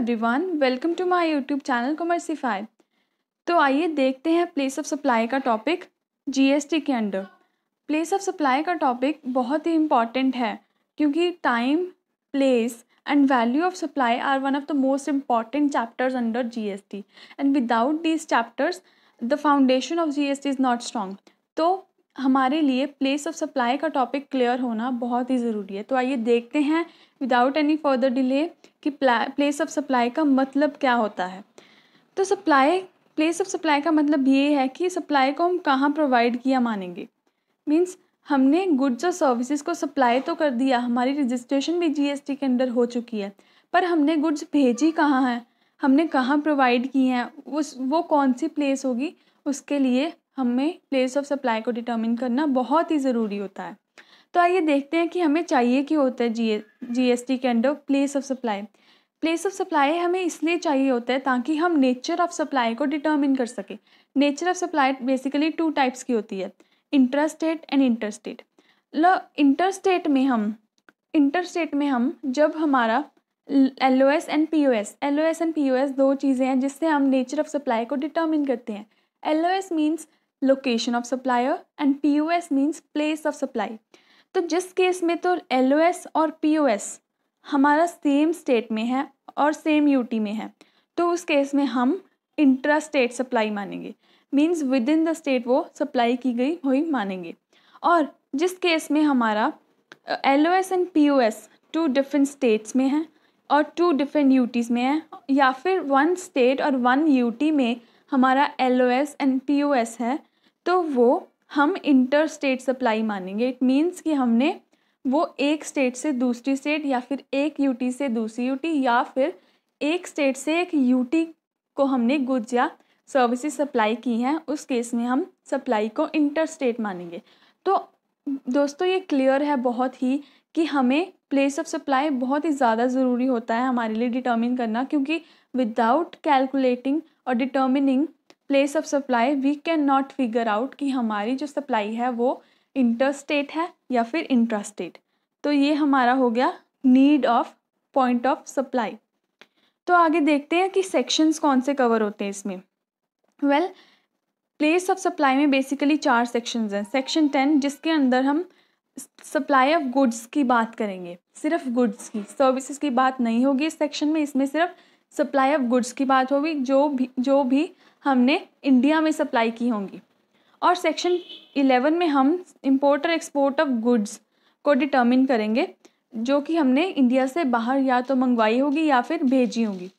everyone welcome to my YouTube channel commercify तो आइए देखते हैं प्लेस ऑफ सप्लाई का टॉपिक जीएसटी के अंडर प्लेस ऑफ सप्लाई का टॉपिक बहुत ही इम्पॉर्टेंट है क्योंकि time place and value of supply are one of the most important chapters under G and without these chapters the foundation of G is not strong तो हमारे लिए place of supply का topic clear होना बहुत ही ज़रूरी है तो आइए देखते हैं विदाउट एनी फर्दर डिले कि प्लेस ऑफ सप्लाई का मतलब क्या होता है तो सप्लाई प्लेस ऑफ सप्लाई का मतलब ये है कि सप्लाई को हम कहाँ प्रोवाइड किया मानेंगे मीन्स हमने गुड्स और सर्विसेज को सप्लाई तो कर दिया हमारी रजिस्ट्रेशन भी जीएसटी के अंडर हो चुकी है पर हमने गुड्स भेजी कहाँ हैं हमने कहाँ प्रोवाइड की हैं उस वो कौन सी प्लेस होगी उसके लिए हमें प्लेस ऑफ सप्लाई को डिटर्मिन करना बहुत ही ज़रूरी होता है तो आइए देखते हैं कि हमें चाहिए क्यों होता है जी एस के under place of supply place of supply हमें इसलिए चाहिए होता है ताकि हम नेचर ऑफ सप्लाई को डिटर्मिन कर सकें nature of supply basically two types की होती है इंटरस्टेट एंड इंटरस्टेट ल इंटरस्टेट में हम इंटरस्टेट में हम जब हमारा L O S and P O S L O S and P O S दो चीज़ें हैं जिससे हम नेचर ऑफ सप्लाई को डिटर्मिन करते हैं L O S means location of supplier and P O S means place of supply तो जिस केस में तो एल ओ एस और पी ओ एस हमारा सेम स्टेट में है और सेम यू टी में है तो उस केस में हम इंट्रा स्टेट सप्लाई मानेंगे means within the state वो सप्लाई की गई हुई मानेंगे और जिस केस में हमारा L O S and P O S two different states में है और टू डिफरेंट यूटीज़ में है या फिर वन स्टेट और वन यू टी में हमारा L O S and P O S है तो वो हम इंटर स्टेट सप्लाई मानेंगे इट मीन्स कि हमने वो एक स्टेट से दूसरी स्टेट या फिर एक यूटी से दूसरी यूटी या फिर एक स्टेट से एक यूटी को हमने गुड्स या सर्विसेज सप्लाई की हैं उस केस में हम सप्लाई को इंटर स्टेट मानेंगे तो दोस्तों ये क्लियर है बहुत ही कि हमें प्लेस ऑफ सप्लाई बहुत ही ज़्यादा ज़रूरी होता है हमारे लिए डिटर्मिन करना क्योंकि विदाउट कैलकुलेटिंग और determining place of supply we can not figure out कि हमारी जो सप्लाई है वो इंटर स्टेट है या फिर इंट्रा स्टेट तो ये हमारा हो गया need of point of supply तो आगे देखते हैं कि सेक्शंस कौन से कवर होते हैं इसमें वेल प्लेस ऑफ सप्लाई में बेसिकली चार सेक्शंस हैं सेक्शन टेन जिसके अंदर हम सप्लाई ऑफ गुड्स की बात करेंगे सिर्फ गुड्स की सर्विसेज की बात नहीं होगी इस सेक्शन में इसमें सिर्फ सप्लाई ऑफ गुड्स की बात होगी जो भी जो भी हमने इंडिया में सप्लाई की होंगी और सेक्शन 11 में हम इम्पोर्ट और एक्सपोर्ट ऑफ गुड्स को डिटर्मिन करेंगे जो कि हमने इंडिया से बाहर या तो मंगवाई होगी या फिर भेजी होगी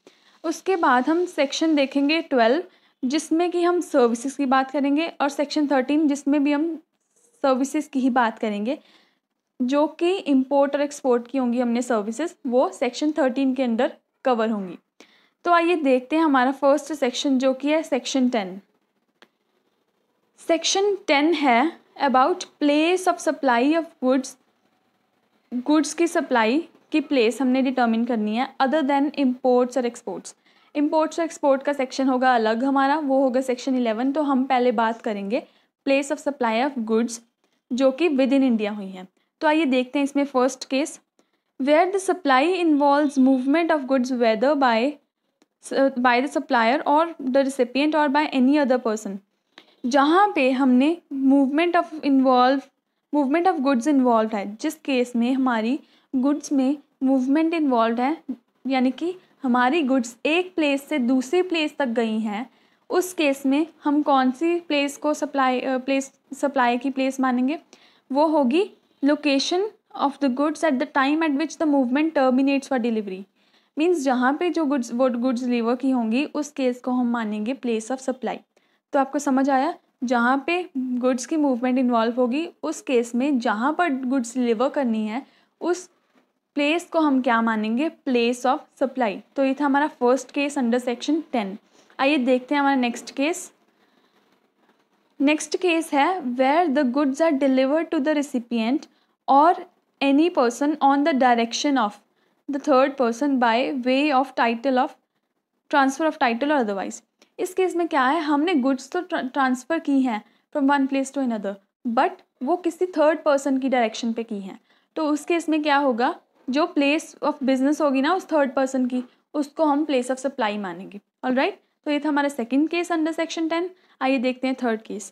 उसके बाद हम सेक्शन देखेंगे ट्वेल्व जिसमें कि हम सर्विसेज की बात करेंगे और सेक्शन थर्टीन जिसमें भी हम सर्विसेज की ही बात करेंगे जो कि इम्पोर्ट और एक्सपोर्ट की होंगी हमने सर्विसेज वो सेक्शन थर्टीन के अंडर कवर होंगी तो आइए देखते हैं हमारा फर्स्ट सेक्शन जो कि है सेक्शन टेन सेक्शन टेन है about place of supply of goods goods की सप्लाई की प्लेस हमने डिटर्मिन करनी है अदर देन इम्पोर्ट्स और एक्सपोर्ट्स इम्पोर्ट्स और एक्सपोर्ट का सेक्शन होगा अलग हमारा वो होगा सेक्शन इलेवन तो हम पहले बात करेंगे place of supply of goods जो कि विद इन इंडिया हुई हैं तो आइए देखते हैं इसमें first case where the supply involve movement of goods whether by by the supplier or the recipient or by any other person जहाँ पे हमने movement of involve movement of goods involve है जिस केस में हमारी गुड्स में movement involve है यानी कि हमारी गुड्स एक प्लेस से दूसरी प्लेस तक गई हैं उस केस में हम कौन सी प्लेस को सप्लाई प्लेस सप्लाई की प्लेस मानेंगे वो होगी location of the goods at the time at which the movement terminates for delivery means जहाँ पे जो गुड्स वो गुड्स लीवर की होंगी उस केस को हम मानेंगे प्लेस ऑफ सप्लाई तो आपको समझ आया जहाँ पे गुड्स की मूवमेंट इन्वॉल्व होगी उस केस में जहाँ पर गुड्स डिलीवर करनी है उस प्लेस को हम क्या मानेंगे प्लेस ऑफ सप्लाई तो ये था हमारा first case under section ten आइए देखते हैं हमारा नेक्स्ट केस नेक्स्ट केस है where the goods are deliver to the recipient or any person on the direction of the third person by way of title of transfer of title or otherwise इस case में क्या है हमने goods तो transfer की हैं from one place to another but वो किसी थर्ड पर्सन की डायरेक्शन पे की हैं तो उस केस में क्या होगा जो प्लेस ऑफ बिजनेस होगी ना उस थर्ड पर्सन की उसको हम प्लेस ऑफ सप्लाई मानेंगे ऑल राइट तो ये था हमारा second case under section ten आइए देखते हैं third case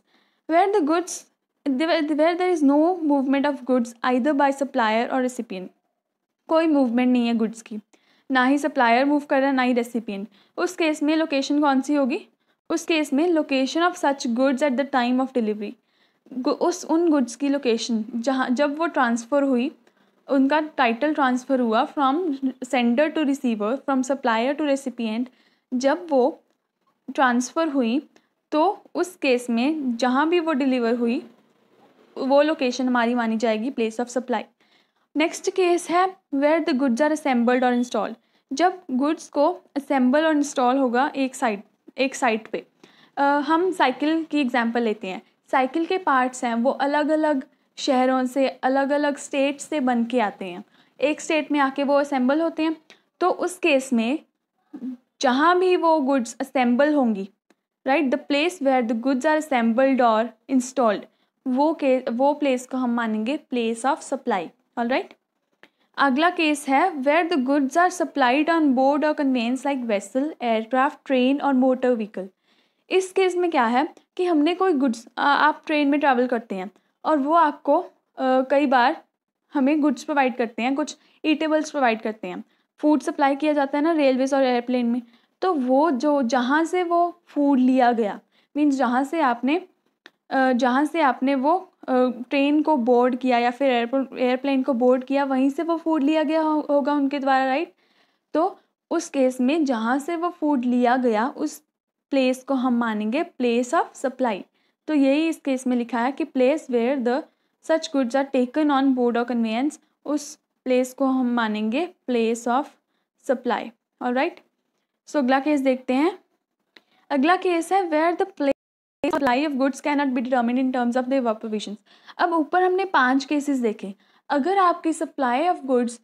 where the goods where there is no movement of goods दर बाय सप्लायर और रेसिपियन कोई मूवमेंट नहीं है गुड्स की ना ही सप्लायर मूव कर रहा है ना ही रेसिपियंट उस केस में लोकेशन कौन सी होगी उस केस में location of such goods at the time of delivery उस उन गुड्स की लोकेशन जहाँ जब वो ट्रांसफ़र हुई उनका टाइटल ट्रांसफ़र हुआ from sender to receiver from supplier to recipient जब वो ट्रांसफ़र हुई तो उस केस में जहाँ भी वो डिलीवर हुई वो लोकेशन हमारी मानी जाएगी place of supply next case है where the goods are assembled or install जब गुड्स को असेंबल और इंस्टॉल होगा एक साइड एक साइड पे uh, हम साइकिल की एग्जांपल लेते हैं साइकिल के पार्ट्स हैं वो अलग अलग शहरों से अलग अलग स्टेट से बन के आते हैं एक स्टेट में आके वो असेंबल होते हैं तो उस केस में जहाँ भी वो गुड्स असेंबल होंगी right the place where the goods are assembled or installed वो के वो प्लेस को हम मानेंगे place of supply all right अगला केस है where the goods are supplied on board or conveyance like vessel aircraft train or motor vehicle इस case में क्या है कि हमने कोई गुड्स आप ट्रेन में ट्रैवल करते हैं और वो आपको आ, कई बार हमें गुड्स प्रोवाइड करते हैं कुछ ईटेबल्स प्रोवाइड करते हैं फूड सप्लाई किया जाता है ना रेलवेज और एयरप्लेन में तो वो जो जहाँ से वो फूड लिया गया मीन्स जहाँ से आपने जहाँ से आपने वो ट्रेन को बोर्ड किया या फिर एयरपोर्ट एयरप्लेन को बोर्ड किया वहीं से वो फूड लिया गया हो, होगा उनके द्वारा राइट तो उस केस में जहाँ से वो फूड लिया गया उस प्लेस को हम मानेंगे प्लेस ऑफ सप्लाई तो यही इस केस में लिखा है कि place where the such goods are taken on board of conveyance उस प्लेस को हम मानेंगे place of supply all right so अगला केस देखते हैं अगला केस है where the place supply of goods can not be determine in terms of their provision अब ऊपर हमने पांच केसेस देखे अगर आपकी सप्लाई ऑफ गुड्स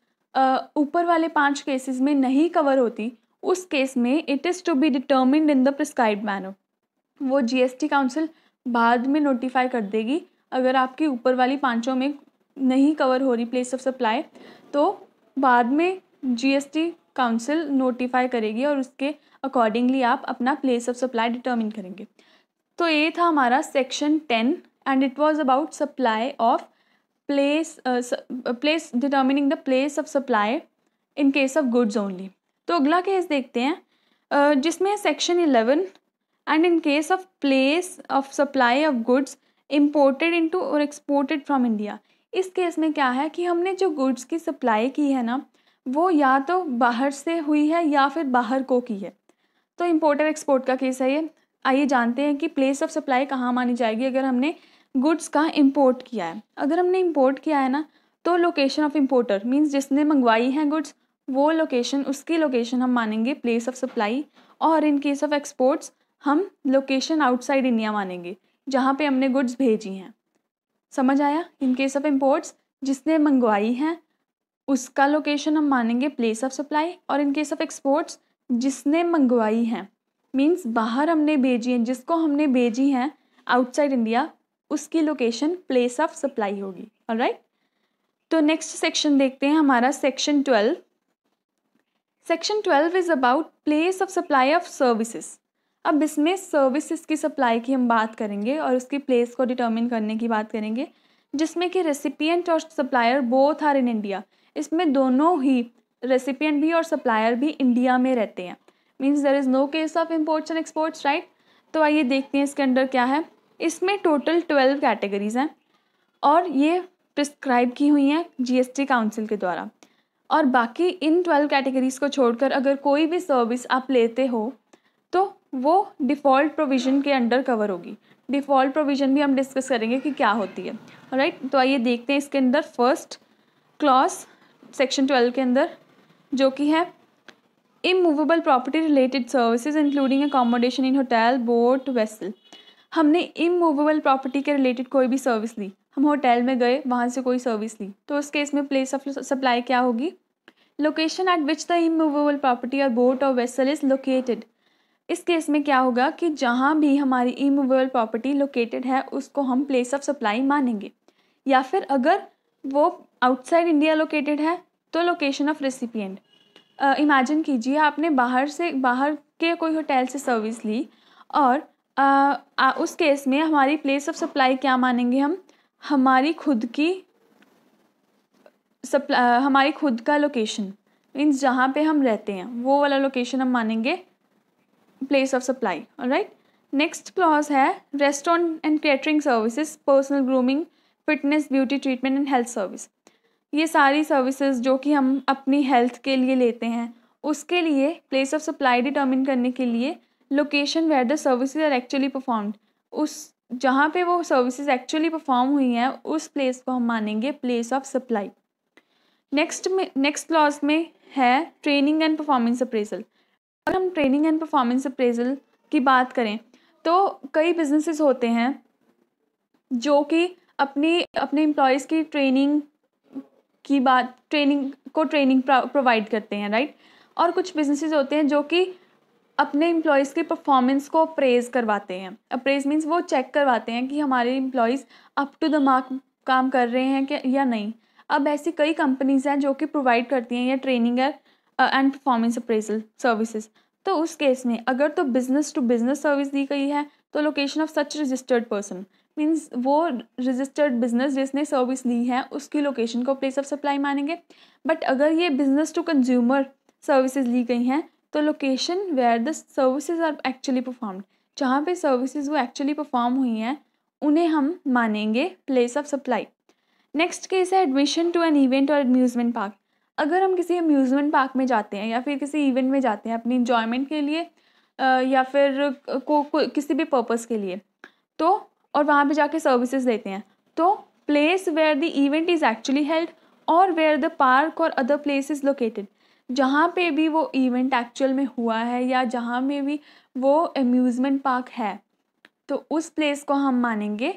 ऊपर वाले पांच केसेस में नहीं कवर होती उस केस में it is to be determined in the prescribe manner वो जीएसटी काउंसिल बाद में नोटिफाई कर देगी अगर आपकी ऊपर वाली पांचों में नहीं कवर हो रही प्लेस ऑफ सप्लाई तो बाद में जीएसटी काउंसिल नोटिफाई करेगी और उसके अकॉर्डिंगली आप अपना प्लेस ऑफ सप्लाई डिटर्मिन करेंगे तो ये था हमारा section ten and it was about supply of place place determining the place of supply in case of goods only तो अगला केस देखते हैं uh, जिसमें है section eleven and in case of place of supply of goods imported into or exported from India इस case में क्या है कि हमने जो गुड्स की सप्लाई की है ना वो या तो बाहर से हुई है या फिर बाहर को की है तो इम्पोर्टर एक्सपोर्ट का केस है ये आइए जानते हैं कि प्लेस ऑफ सप्लाई कहाँ मानी जाएगी अगर हमने गुड्स का इम्पोर्ट किया है अगर हमने इम्पोर्ट किया है ना तो लोकेशन ऑफ इम्पोर्टर मीन्स जिसने मंगवाई है गुड्स वो लोकेशन उसकी लोकेशन हम मानेंगे प्लेस ऑफ सप्लाई और इन केस ऑफ एक्सपोर्ट्स हम लोकेशन आउटसाइड इंडिया मानेंगे जहाँ पे हमने गुड्स भेजी हैं समझ आया इन केस ऑफ इम्पोर्ट्स जिसने मंगवाई हैं उसका लोकेशन हम मानेंगे प्लेस ऑफ सप्लाई और इन केस ऑफ एक्सपोर्ट्स जिसने मंगवाई हैं मीन्स बाहर हमने भेजी हैं जिसको हमने भेजी हैं आउटसाइड इंडिया उसकी लोकेशन प्लेस ऑफ सप्लाई होगी और राइट तो नेक्स्ट सेक्शन देखते हैं हमारा section twelve section twelve is about place of supply of services अब इसमें सर्विसेज की सप्लाई की हम बात करेंगे और उसकी प्लेस को डिटर्मिन करने की बात करेंगे जिसमें कि रेसिपियंट और supplier both are in India इसमें दोनों ही रेसिपियंट भी और सप्लायर भी इंडिया में रहते हैं means there is no case of imports and exports right तो आइए देखते हैं इसके अंडर क्या है इसमें टोटल ट्वेल्व कैटेगरीज हैं और ये प्रिस्क्राइब की हुई हैं जीएसटी काउंसिल के द्वारा और बाकी इन ट्वेल्व कैटेगरीज़ को छोड़कर अगर कोई भी सर्विस आप लेते हो तो वो डिफ़ॉल्ट प्रोविज़न के अंडर कवर होगी डिफ़ॉल्ट प्रोविज़न भी हम डिस्कस करेंगे कि क्या होती है राइट तो आइए देखते हैं इसके अंदर फर्स्ट क्लॉस सेक्शन ट्वेल्व के अंदर जो कि है immovable property related services including accommodation in hotel boat vessel हमने इमूवेबल प्रॉपर्टी के रिलेटेड कोई भी सर्विस ली हम होटल में गए वहाँ से कोई सर्विस ली तो उस केस में प्लेस ऑफ सप्लाई क्या होगी location at which the immovable property or boat और वेसल इज लोकेटेड इस केस में क्या होगा कि जहाँ भी हमारी इमूवेबल प्रॉपर्टी लोकेटेड है उसको हम प्लेस ऑफ सप्लाई मानेंगे या फिर अगर वो आउटसाइड इंडिया लोकेटेड है तो लोकेशन ऑफ रेसिपियंट इमेजिन कीजिए आपने बाहर से बाहर के कोई होटल से सर्विस ली और uh, आ, उस केस में हमारी प्लेस ऑफ सप्लाई क्या मानेंगे हम हमारी खुद की सप्लाई हमारी खुद का लोकेशन मीन्स जहाँ पे हम रहते हैं वो वाला लोकेशन हम मानेंगे place of supply right next clause है restaurant and catering services personal grooming fitness beauty treatment and health service ये सारी सर्विसेज जो कि हम अपनी हेल्थ के लिए लेते हैं उसके लिए प्लेस ऑफ सप्लाई डिटर्मिन करने के लिए location where the services are actually performed उस जहाँ पे वो सर्विसेज एक्चुअली परफॉर्म हुई हैं उस प्लेस को हम मानेंगे प्लेस ऑफ सप्लाई नेक्स्ट में नेक्स्ट क्लॉज में है ट्रेनिंग एंड परफॉर्मेंस अप्रेजल अगर हम ट्रेनिंग एंड परफॉर्मेंस अप्रेजल की बात करें तो कई बिजनेसेस होते हैं जो कि अपनी अपने एम्प्लॉयज़ की ट्रेनिंग की बात ट्रेनिंग को ट्रेनिंग प्रोवाइड करते हैं राइट और कुछ बिजनेसेस होते हैं जो कि अपने एम्प्लॉयज़ के परफॉर्मेंस को अप्रेज़ करवाते हैं अप्रेज़ मीन्स वो चेक करवाते हैं कि हमारे employees up to the mark काम कर रहे हैं कि या नहीं अब ऐसी कई कंपनीज़ हैं जो कि प्रोवाइड करती हैं या ट्रेनिंग है एंड परफॉर्मेंस अप्रेजल सर्विसेज तो उस केस में अगर तो बिज़नेस टू बिज़नेस सर्विस दी गई है तो location of such registered person means वो रजिस्टर्ड बिजनेस जिसने सर्विस ली है उसकी लोकेशन को प्लेस ऑफ सप्लाई मानेंगे बट अगर ये बिजनेस टू कंज्यूमर सर्विसेज ली गई हैं तो location where the services are actually performed जहाँ पे सर्विसेज वो एक्चुअली परफॉर्म हुई हैं उन्हें हम मानेंगे place of supply next case है admission to an event or amusement park अगर हम किसी अम्यूज़मेंट पार्क में जाते हैं या फिर किसी इवेंट में जाते हैं अपनी इंजॉयमेंट के लिए या फिर को, को, किसी भी पर्पज़ के लिए तो और वहाँ पे जाके सर्विसेज देते हैं तो place where the event is actually held or where the park or other place is located जहाँ पे भी वो इवेंट एक्चुअल में हुआ है या जहाँ में भी वो अम्यूज़मेंट पार्क है तो उस प्लेस को हम मानेंगे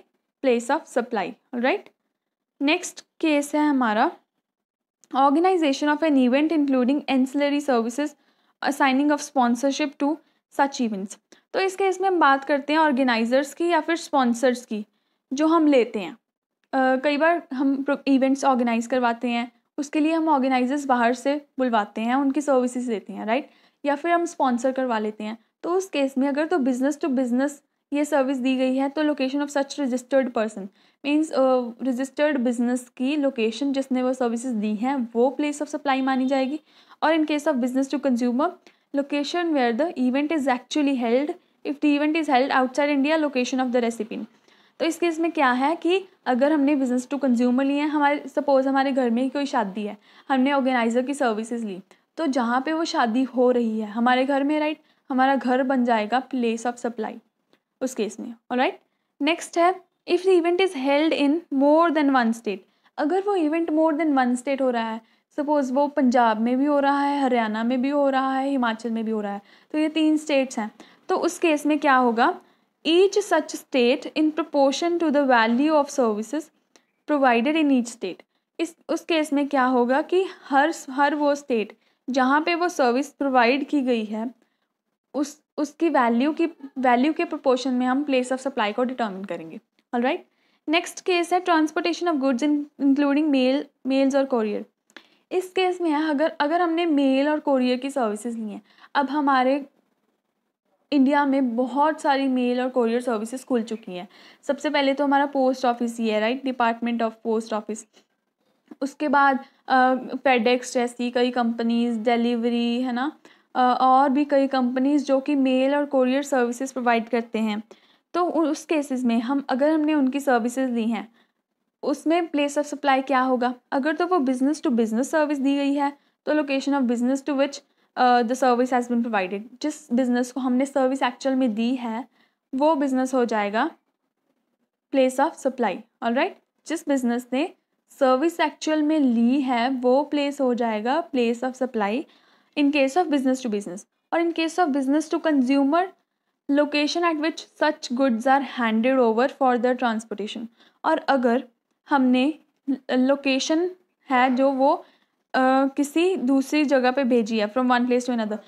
place of supply right next case है हमारा organisation of an event including ancillary services assigning of sponsorship to such events तो इस केस में हम बात करते हैं ऑर्गेनाइज़र्स की या फिर स्पॉन्सर्स की जो हम लेते हैं कई बार हम इवेंट्स ऑर्गेनाइज़ करवाते हैं उसके लिए हम ऑर्गेनाइज़र्स बाहर से बुलवाते हैं उनकी सर्विसेज लेते हैं राइट या फिर हम स्पॉन्सर करवा लेते हैं तो उस केस में अगर तो बिज़नेस टू बिज़नेस ये सर्विस दी गई है तो location of such registered person means registered business की लोकेशन जिसने वो सर्विसेज दी हैं वो प्लेस ऑफ सप्लाई मानी जाएगी और in case of business to consumer location where the event is actually held if the event is held outside India location of the recipient तो इस केस में क्या है कि अगर हमने बिजनेस टू कंज्यूमर लिए हैं हमारे सपोज हमारे घर में ही कोई शादी है हमने ऑर्गेनाइज़र की सर्विसेज ली तो जहाँ पे वो शादी हो रही है हमारे घर में राइट हमारा घर बन जाएगा प्लेस ऑफ सप्लाई उस केस में और राइट नेक्स्ट है if the event is held in more than one state अगर वो event more than one state हो रहा है तो सपोज़ वो पंजाब में भी हो रहा है हरियाणा में भी हो रहा है हिमाचल में भी हो रहा है तो ये तीन स्टेट्स हैं तो उस केस में क्या होगा each such state in proportion to the value of services provided in each state इस उस केस में क्या होगा कि हर हर वो स्टेट जहाँ पे वो सर्विस प्रोवाइड की गई है उस उसकी वैल्यू की वैल्यू के प्रपोर्शन में हम प्लेस ऑफ सप्लाई को डिटर्मिन करेंगे ऑल राइट नेक्स्ट केस है transportation of goods including mail mails और कोरियर इस केस में अगर अगर हमने मेल और कोरियर की सर्विसेज ली हैं अब हमारे इंडिया में बहुत सारी मेल और कोरियर सर्विसेज खुल चुकी हैं सबसे पहले तो हमारा पोस्ट ऑफिस ही है right department of post office उसके बाद फेडेक्स जैसी कई कंपनीज डिलीवरी है ना और भी कई कंपनीज जो कि मेल और कोरियर सर्विसेज प्रोवाइड करते हैं तो उस केसेस में हम अगर हमने उनकी सर्विसेज ली हैं उसमें प्लेस ऑफ सप्लाई क्या होगा अगर तो वो बिजनेस टू बिजनेस सर्विस दी गई है तो location of business to which the service has been provided जिस बिजनेस को हमने सर्विस एक्चुअल में दी है वो बिजनेस हो जाएगा place of supply all right जिस बिजनेस ने सर्विस एक्चुअल में ली है वो प्लेस हो जाएगा place of supply in case of business to business और in case of business to consumer location at which such goods are handed over for the transportation और अगर हमने लोकेशन है जो वो आ, किसी दूसरी जगह पे भेजी है from one place to another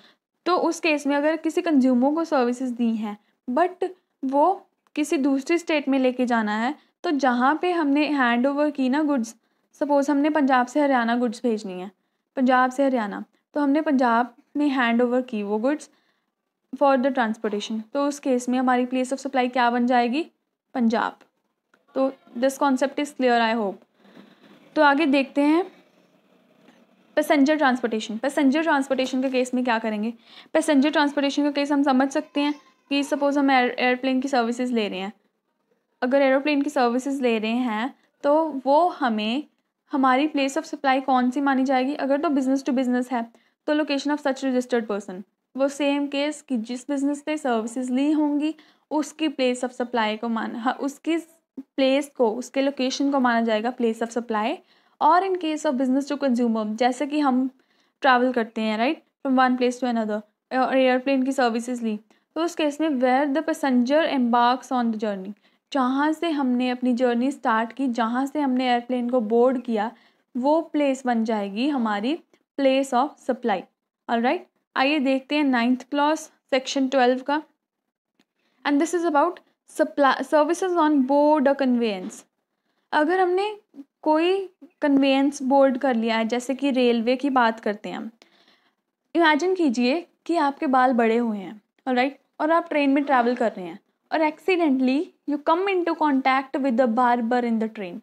तो उस केस में अगर किसी कंज्यूमर को सर्विसेज दी हैं बट वो किसी दूसरी स्टेट में लेके जाना है तो जहाँ पे हमने हैंड ओवर की ना गुड्स सपोज़ हमने पंजाब से हरियाणा गुड्स भेजनी है पंजाब से हरियाणा तो हमने पंजाब में हैंड ओवर की वो गुड्स फॉर द ट्रांसपोर्टेशन तो उस केस में हमारी प्लेस ऑफ सप्लाई क्या बन जाएगी पंजाब तो this concept is clear I hope तो आगे देखते हैं पैसेंजर ट्रांसपोर्टेशन पैसेंजर ट्रांसपोर्टेशन के केस में क्या करेंगे पैसेंजर ट्रांसपोर्टेशन का केस हम समझ सकते हैं कि सपोज़ हम एयरप्लेन की सर्विसेज ले रहे हैं अगर एरोप्लेन की सर्विसेज ले रहे हैं तो वो हमें हमारी प्लेस ऑफ सप्लाई कौन सी मानी जाएगी अगर तो बिज़नेस टू बिज़नेस है तो location of such registered person वो सेम केस कि जिस बिज़नेस ने सर्विसेज ली होंगी उसकी प्लेस ऑफ सप्लाई को माना हाँ, उसकी प्लेस को उसके लोकेशन को माना जाएगा प्लेस ऑफ सप्लाई और in case of business to consumer जैसे कि हम ट्रैवल करते हैं right from one place to another और एयरप्लेन की सर्विसेज ली तो उस केस में where the passenger embarks on the journey जहाँ से हमने अपनी जर्नी स्टार्ट की जहाँ से हमने एयरप्लेन को बोर्ड किया वो प्लेस बन जाएगी हमारी place of supply all right आइए देखते हैं नाइन्थ क्लॉस सेक्शन ट्वेल्व का and this is about supply services on board और कन्वेयंस अगर हमने कोई कन्वेयंस बोर्ड कर लिया है जैसे कि रेलवे की बात करते हैं हम इमेजिन कीजिए कि आपके बाल बड़े हुए हैं और राइट और आप ट्रेन में ट्रैवल कर रहे हैं और accidentally you come into contact with the barber in the train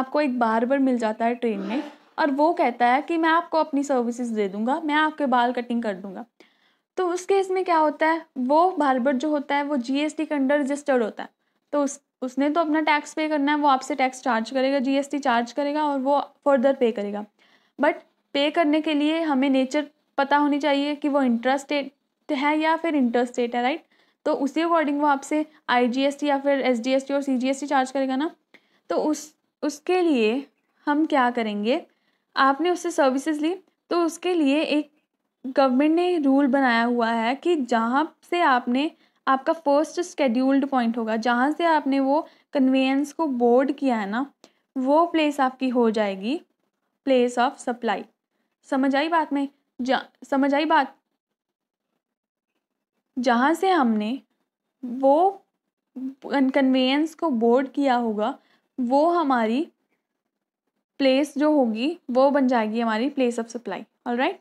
आपको एक बार मिल जाता है ट्रेन में और वो कहता है कि मैं आपको अपनी सर्विसेज दे दूंगा मैं आपके बाल कटिंग कर दूंगा तो उस केस में क्या होता है वो बार्बर जो होता है वो जीएसटी के अंडर रजिस्टर्ड होता है तो उस उसने तो अपना टैक्स पे करना है वो आपसे टैक्स चार्ज करेगा जीएसटी चार्ज करेगा और वो फर्दर पे करेगा बट पे करने के लिए हमें नेचर पता होनी चाहिए कि वो इंटरेस्टेड है या फिर इंटरेस्टेड है राइट तो उसी अकॉर्डिंग वो आपसे आई या फिर एस और सी चार्ज करेगा ना तो उस उसके लिए हम क्या करेंगे आपने उससे सर्विसेज ली तो उसके लिए एक गवर्नमेंट ने रूल बनाया हुआ है कि जहाँ से आपने आपका फर्स्ट स्केड्यूल्ड पॉइंट होगा जहाँ से आपने वो कन्वेंस को बोर्ड किया है ना वो प्लेस आपकी हो जाएगी प्लेस ऑफ सप्लाई समझ आई बात में जा समझ आई बात जहाँ से हमने वो कन्वेंस को बोर्ड किया होगा वो हमारी प्लेस जो होगी वो बन जाएगी हमारी place of supply all right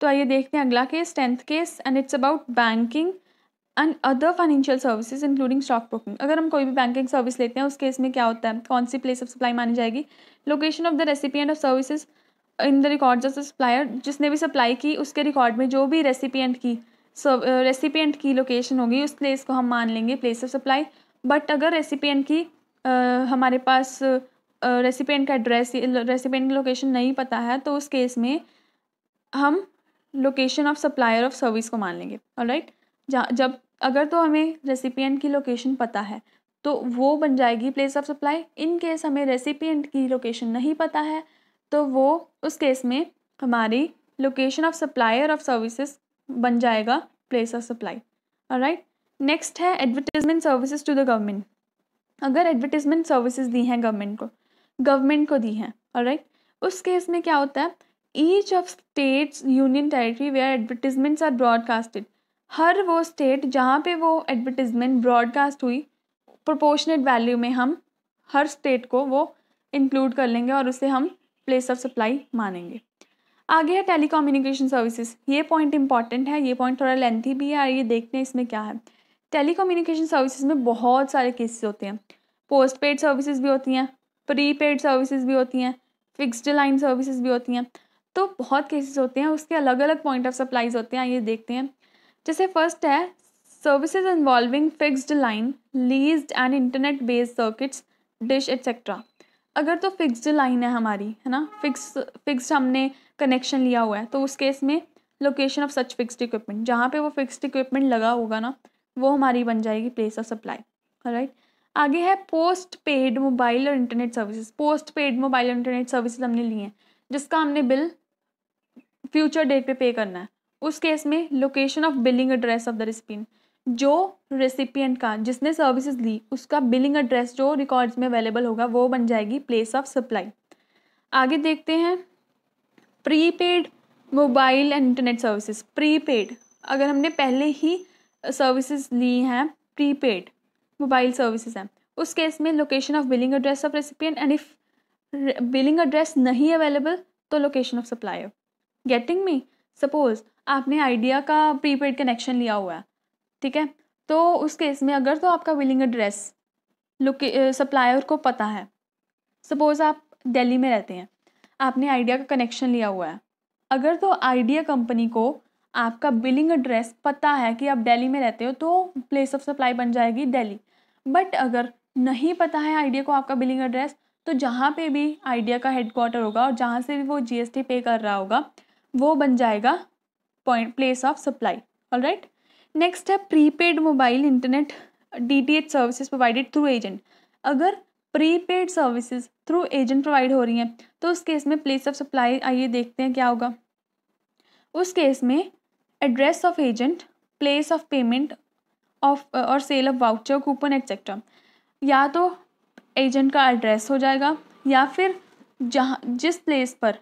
तो आइए देखते हैं अगला case tenth case and it's about banking and other financial services including stock broking अगर हम कोई भी बैंकिंग सर्विस लेते हैं उस केस में क्या होता है कौन सी प्लेस ऑफ सप्लाई मानी जाएगी location of the recipient of services in the record of the supplier जिसने भी सप्लाई की उसके रिकॉर्ड में जो भी रेसिपिएंट की रेसिपिएंट की लोकेशन होगी उस प्लेस को हम मान लेंगे प्लेस ऑफ सप्लाई बट अगर रेसिपिएंट की आ, हमारे पास रेसिपिएंट का एड्रेस रेसिपिएंट की लोकेशन नहीं पता है तो उस केस में हम location of supplier of service को मान लेंगे और राइट जब अगर तो हमें रेसिपियंट की लोकेशन पता है तो वो बन जाएगी place of supply in case हमें रेसिपियंट की लोकेशन नहीं पता है तो वो उस केस में हमारी location of supplier of services बन जाएगा place of supply right next है advertisement services to the government अगर एडवर्टीजमेंट सर्विसेज दी हैं गवर्नमेंट को गवर्नमेंट को दी हैं राइट उस केस में क्या होता है each of states union territory where advertisements are broadcasted हर वो स्टेट जहाँ पे वो एडवर्टीजमेंट ब्रॉडकास्ट हुई प्रोपोर्शनेट वैल्यू में हम हर स्टेट को वो इंक्लूड कर लेंगे और उसे हम प्लेस ऑफ सप्लाई मानेंगे आगे है टेली कम्युनिकेशन सर्विसेज ये पॉइंट इंपॉर्टेंट है ये पॉइंट थोड़ा लेंथी भी है और ये देखते हैं इसमें क्या है टेली कम्युनिकेशन सर्विसेज में बहुत सारे केसेस होते हैं पोस्ट पेड सर्विसेज भी होती हैं प्री पेड सर्विसेज भी होती हैं फिक्स्ड लाइन सर्विसेज भी होती हैं तो बहुत केसेस होते हैं उसके अलग अलग पॉइंट ऑफ सप्लाईज होते हैं आइए देखते हैं जैसे फर्स्ट है services involving fixed line lease and internet based circuits dish etcetera अगर तो फिक्स्ड लाइन है हमारी है ना फिक्स फिक्स्ड हमने कनेक्शन लिया हुआ है तो उस केस में location of such fixed equipment जहाँ पे वो फिक्स्ड इक्विपमेंट लगा होगा ना वो हमारी बन जाएगी प्लेस ऑफ सप्लाई राइट आगे है पोस्ट पेड मोबाइल और internet services postpaid mobile और इंटरनेट सर्विसेज हमने लिए हैं जिसका हमने बिल फ्यूचर डेट पे पे करना है उस केस में location of billing address of the recipient जो रेसिपियंट का जिसने सर्विसेज ली उसका बिलिंग एड्रेस जो रिकॉर्ड्स में अवेलेबल होगा वो बन जाएगी प्लेस ऑफ सप्लाई आगे देखते हैं prepaid mobile and internet services prepaid अगर हमने पहले ही सर्विसेज ली हैं प्रीपेड मोबाइल सर्विसेज हैं उस केस में location of billing address of recipient and if billing address नहीं अवेलेबल तो location of supplier getting me suppose आपने आइडिया का प्रीपेड कनेक्शन लिया हुआ है ठीक है तो उस केस में अगर तो आपका बिलिंग एड्रेस लोके सप्लायर को पता है सपोज़ आप दिल्ली में रहते हैं आपने आइडिया का कनेक्शन लिया हुआ है अगर तो आइडिया कंपनी को आपका बिलिंग एड्रेस पता है कि आप दिल्ली में रहते हो तो प्लेस ऑफ सप्लाई बन जाएगी दिल्ली बट अगर नहीं पता है आइडिया को आपका बिलिंग एड्रेस तो जहाँ पे भी आइडिया का हेडक्वार्टर होगा और जहाँ से भी वो जीएसटी पे कर रहा होगा वो बन जाएगा point place of supply all right next है prepaid mobile internet D services provided through agent अगर prepaid services through agent provide हो रही हैं तो उस केस में प्लेस ऑफ सप्लाई आइए देखते हैं क्या होगा उस केस में address of agent place of payment of और sale of voucher coupon etcetera या तो एजेंट का एड्रेस हो जाएगा या फिर जहाँ जिस प्लेस पर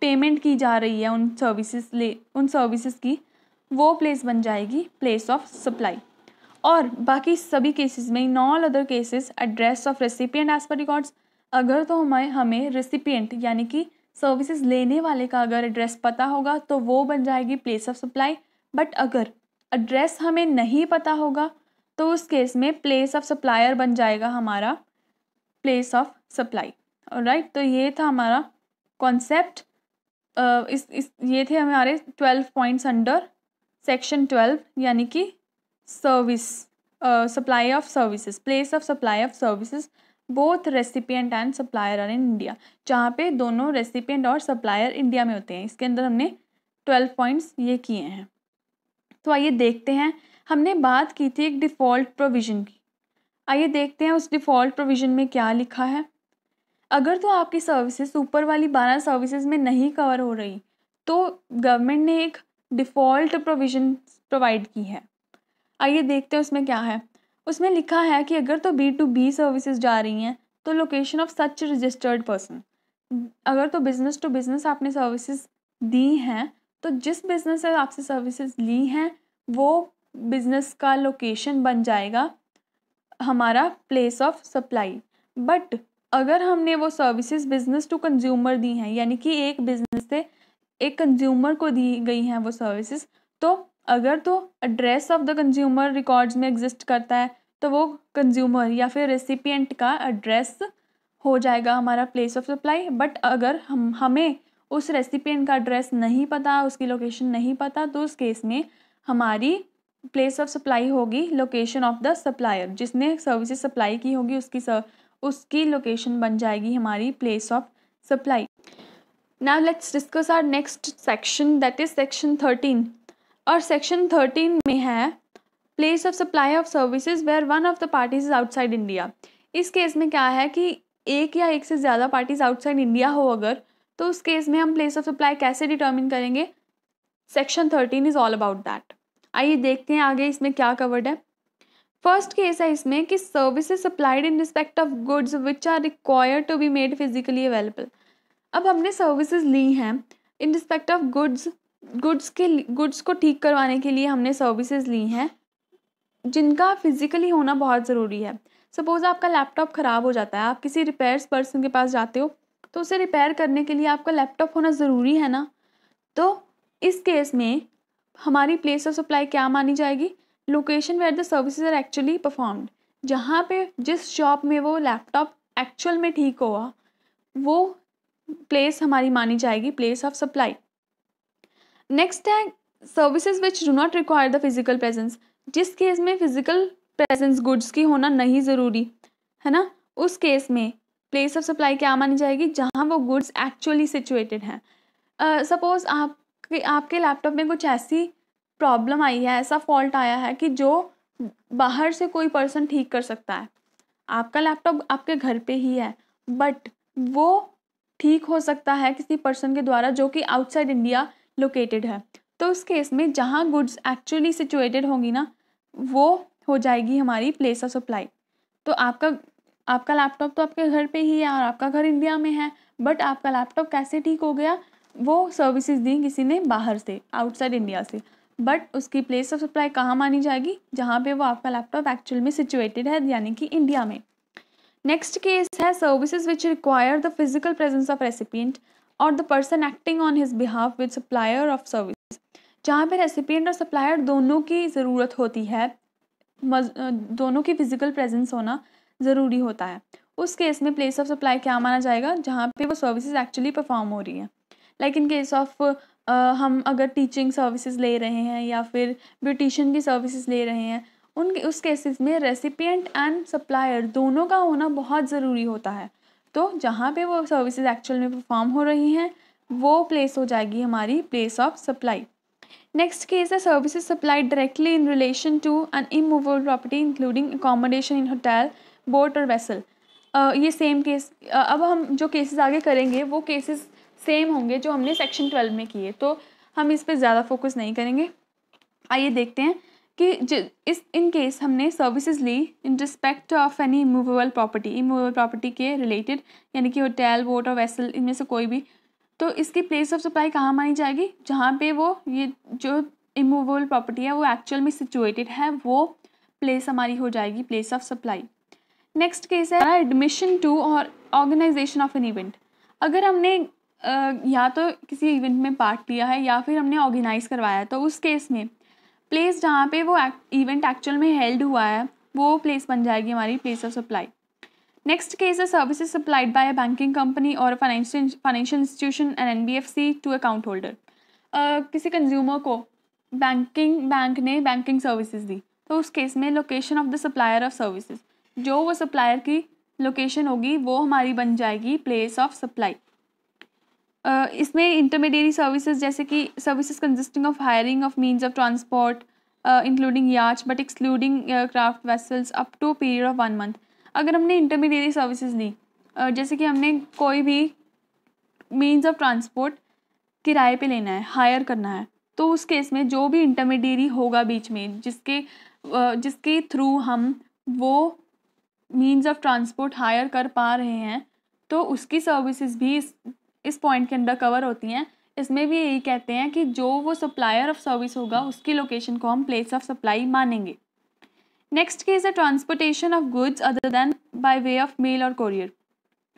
पेमेंट की जा रही है उन सर्विसेज ले उन सर्विसेज की वो प्लेस बन जाएगी प्लेस ऑफ सप्लाई और बाकी सभी केसेस में in all other cases address of recipient as per records अगर तो हमें हमें रेसिपियंट यानी कि सर्विसेज लेने वाले का अगर एड्रेस पता होगा तो वो बन जाएगी प्लेस ऑफ सप्लाई बट अगर एड्रेस हमें नहीं पता होगा तो उस केस में प्लेस ऑफ सप्लायर बन जाएगा हमारा प्लेस ऑफ सप्लाई राइट तो ये था हमारा कॉन्सेप्ट इस इस ये थे हमारे twelve points under section twelve यानी कि service supply of services place of supply of services both recipient and supplier are in India जहाँ पे दोनों रेसिपियंट और सप्लायर इंडिया में होते हैं इसके अंदर हमने ट्वेल्व पॉइंट्स ये किए हैं तो आइए देखते हैं हमने बात की थी एक डिफ़ॉल्ट प्रोविज़न की आइए देखते हैं उस डिफ़ॉल्ट प्रोविज़न में क्या लिखा है अगर तो आपकी सर्विसेज ऊपर वाली बारह सर्विसेज में नहीं कवर हो रही तो गवर्नमेंट ने एक डिफ़ॉल्ट प्रोविज़न प्रोवाइड की है आइए देखते हैं उसमें क्या है उसमें लिखा है कि अगर तो बी टू बी सर्विसेज जा रही हैं तो location of such registered person अगर तो बिज़नेस टू बिज़नेस आपने सर्विसेज दी हैं तो जिस बिज़नेस से आपसे सर्विसेज ली हैं वो बिज़नेस का लोकेशन बन जाएगा हमारा प्लेस ऑफ सप्लाई बट अगर हमने वो सर्विसेज बिजनेस टू कंज्यूमर दी हैं यानी कि एक बिजनेस से एक कंज्यूमर को दी गई हैं वो सर्विसेज तो अगर तो address of the consumer records में एग्जिस्ट करता है तो वो कंज्यूमर या फिर रेसिपियंट का एड्रेस हो जाएगा हमारा प्लेस ऑफ सप्लाई बट अगर हम हमें उस रेसिपियंट का एड्रेस नहीं पता उसकी लोकेशन नहीं पता तो उस केस में हमारी प्लेस ऑफ सप्लाई होगी लोकेशन ऑफ द सप्लायर जिसने सर्विसेज सप्लाई की होगी उसकी सर, उसकी लोकेशन बन जाएगी हमारी place of supply now let's discuss our next section that is section thirteen और सेक्शन थर्टीन में है place of supply of services where one of the parties is outside India इस केस में क्या है कि एक या एक से ज़्यादा पार्टीज आउटसाइड इंडिया हो अगर तो उस केस में हम प्लेस ऑफ सप्लाई कैसे डिटर्मिन करेंगे section thirteen is all about that आइए देखते हैं आगे इसमें क्या कवर्ड है फर्स्ट केस है इसमें कि services supplied in respect of goods which are required to be made physically available अब हमने सर्विसेज ली हैं in respect of goods goods के गुड्स को ठीक करवाने के लिए हमने सर्विसेज ली हैं जिनका फिजिकली होना बहुत ज़रूरी है सपोज़ आपका लैपटॉप ख़राब हो जाता है आप किसी रिपेयर्स पर्सन के पास जाते हो तो उसे रिपेयर करने के लिए आपका लैपटॉप होना ज़रूरी है ना तो इस केस में हमारी प्लेस ऑफ सप्लाई क्या मानी जाएगी location where the services are actually performed जहाँ पे जिस शॉप में वो लैपटॉप एक्चुअल में ठीक हुआ वो प्लेस हमारी मानी जाएगी प्लेस ऑफ सप्लाई नेक्स्ट है services which do not require the physical presence जिस केस में फिजिकल प्रेजेंस गुड्स की होना नहीं ज़रूरी है ना उस केस में प्लेस ऑफ सप्लाई क्या मानी जाएगी जहाँ वो गुड्स एक्चुअली सिचुएटेड हैं सपोज़ आप आपके आपके लैपटॉप में कुछ ऐसी प्रॉब्लम आई है ऐसा फॉल्ट आया है कि जो बाहर से कोई पर्सन ठीक कर सकता है आपका लैपटॉप आपके घर पे ही है बट वो ठीक हो सकता है किसी पर्सन के द्वारा जो कि आउटसाइड इंडिया लोकेटेड है तो उस केस में जहाँ गुड्स एक्चुअली सिचुएटेड होंगी ना वो हो जाएगी हमारी प्लेस ऑफ सप्लाई तो आपका आपका लैपटॉप तो आपके घर पे ही है और आपका घर इंडिया में है बट आपका लैपटॉप कैसे ठीक हो गया वो सर्विसेज दी किसी ने बाहर से आउटसाइड इंडिया से बट उसकी प्लेस ऑफ सप्लाई कहाँ मानी जाएगी जहाँ पे वो आपका लैपटॉप एक्चुअल में सिचुएटेड है यानी कि इंडिया में नेक्स्ट केस है services which require the physical presence of recipient और the person acting on his behalf with supplier of service जहाँ पे रेसिपियंट और सप्लायर दोनों की ज़रूरत होती है दोनों की फिजिकल प्रेजेंस होना ज़रूरी होता है उस केस में प्लेस ऑफ सप्लाई क्या माना जाएगा जहाँ पे वो सर्विसेज एक्चुअली परफॉर्म हो रही हैं लाइक इन केस ऑफ हम अगर टीचिंग सर्विसेज ले रहे हैं या फिर ब्यूटिशन की सर्विसेज ले रहे हैं उन उस केसेस में रेसिपियंट एंड सप्लायर दोनों का होना बहुत ज़रूरी होता है तो जहाँ पे वो सर्विसेज एक्चुअल में परफॉर्म हो रही हैं वो प्लेस हो जाएगी हमारी place of supply next case है services supply directly in relation to an immovable property including accommodation in hotel boat और वेसल ये सेम केस uh, अब हम जो केसेस आगे करेंगे वो केसेस सेम होंगे जो हमने सेक्शन ट्वेल्व में किए तो हम इस पर ज़्यादा फोकस नहीं करेंगे आइए देखते हैं कि इस इन केस हमने सर्विसेज ली in respect of any immovable property immovable property के रिलेटेड यानी कि होटल बोट और वेसल इनमें से कोई भी तो इसकी प्लेस ऑफ सप्लाई कहाँ मानी जाएगी जहाँ पे वो ये जो इमूवेबल प्रॉपर्टी है वो एक्चुअल में सिचुएटेड है वो प्लेस हमारी हो जाएगी place of supply next case है एडमिशन टू और ऑर्गेनाइजेशन ऑफ एन इवेंट अगर हमने या तो किसी इवेंट में पार्ट लिया है या फिर हमने ऑर्गेनाइज़ करवाया है तो उस केस में प्लेस जहाँ पे वो इवेंट एक्चुअल में हेल्ड हुआ है वो प्लेस बन जाएगी हमारी place of supply next case है services supplied by a banking company और financial financial institution and N B F C to account holder किसी कंज्यूमर को बैंकिंग बैंक ने बैंकिंग सर्विसेज दी तो उस केस में location of the supplier of services जो वो सप्लायर की लोकेशन होगी वो हमारी बन जाएगी प्लेस ऑफ सप्लाई इसमें इंटरमीडियरी सर्विसेज जैसे कि services consisting of hiring of means of transport including yacht but excluding aircraft vessels up to period of one month अगर हमने इंटरमीडियरी सर्विसेज ली uh, जैसे कि हमने कोई भी मीन्स ऑफ ट्रांसपोर्ट किराए पे लेना है हायर करना है तो उस केस में जो भी इंटरमीडियरी होगा बीच में जिसके uh, जिसके थ्रू हम वो मीन्स ऑफ ट्रांसपोर्ट हायर कर पा रहे हैं तो उसकी सर्विसेज भी इस पॉइंट के अंदर कवर होती हैं इसमें भी यही कहते हैं कि जो वो सप्लायर ऑफ सर्विस होगा उसकी लोकेशन को हम प्लेस ऑफ सप्लाई मानेंगे next is a transportation of goods other than by way of mail और कोरियर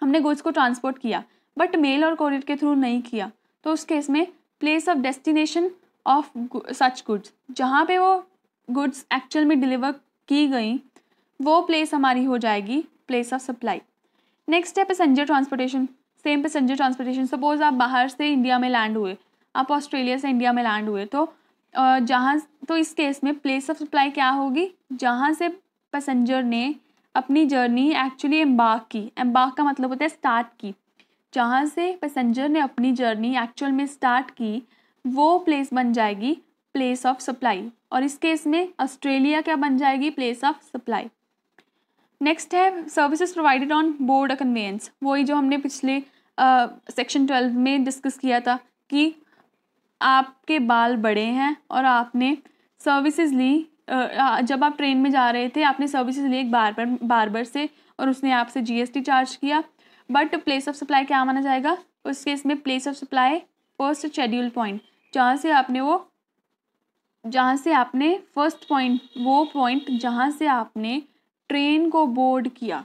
हमने गुड्स को ट्रांसपोर्ट किया बट मेल और कोरियर के थ्रू नहीं किया तो उस केस में place of destination of such goods जहाँ पे वो गुड्स एक्चुअल में डिलीवर की गई वो प्लेस हमारी हो जाएगी प्लेस ऑफ सप्लाई नेक्स्ट है passenger transportation same passenger transportation suppose आप बाहर से इंडिया में लैंड हुए आप ऑस्ट्रेलिया से इंडिया में लैंड हुए तो जहाँ तो इस केस में प्लेस ऑफ सप्लाई क्या होगी जहाँ से पैसेंजर ने अपनी जर्नी एक्चुअली एम्बाक की एम्बाक का मतलब होता है स्टार्ट की जहाँ से पैसेंजर ने अपनी जर्नी एक्चुअल में स्टार्ट की वो प्लेस बन जाएगी प्लेस ऑफ सप्लाई और इस केस में ऑस्ट्रेलिया क्या बन जाएगी प्लेस ऑफ सप्लाई नेक्स्ट है services provided on board a conveyance वही जो हमने पिछले सेक्शन ट्वेल्व में डिस्कस किया था कि आपके बाल बड़े हैं और आपने सर्विसेज ली जब आप ट्रेन में जा रहे थे आपने सर्विसेज ली एक बार बार बार से और उसने आपसे जीएसटी चार्ज किया बट प्लेस ऑफ सप्लाई क्या माना जाएगा उस केस में place of supply first schedule point जहाँ से आपने वो जहाँ से आपने फर्स्ट पॉइंट वो पॉइंट जहाँ से आपने ट्रेन को बोर्ड किया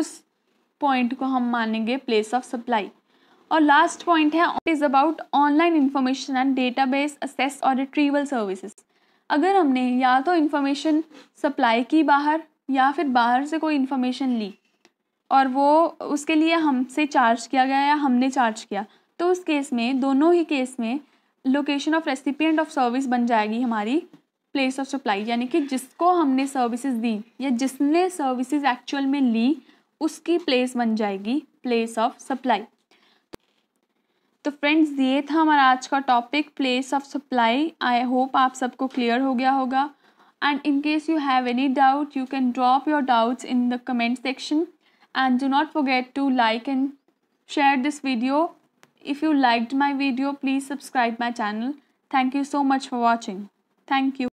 उस पॉइंट को हम मानेंगे प्लेस ऑफ सप्लाई और लास्ट पॉइंट है is about online information and database access और रिट्रीवल सर्विसेज अगर हमने या तो इन्फॉर्मेशन सप्लाई की बाहर या फिर बाहर से कोई इन्फॉर्मेशन ली और वो उसके लिए हमसे चार्ज किया गया या हमने चार्ज किया तो उस केस में दोनों ही केस में location of recipient of service बन जाएगी हमारी प्लेस ऑफ सप्लाई यानी कि जिसको हमने सर्विसेज दी या जिसने सर्विसेज एक्चुअल में ली उसकी प्लेस बन जाएगी प्लेस ऑफ सप्लाई तो फ्रेंड्स ये था हमारा आज का topic place of supply I hope आप सबको क्लियर हो गया होगा and in case you have any doubt you can drop your doubts in the comment section and do not forget to like and share this video if you liked my video please subscribe my channel thank you so much for watching thank you